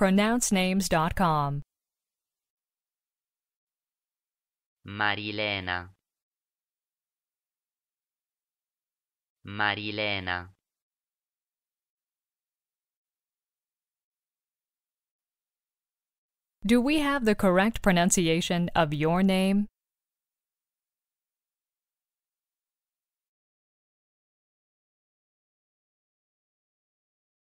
pronouncenames.com. Marilena Marilena Do we have the correct pronunciation of your name?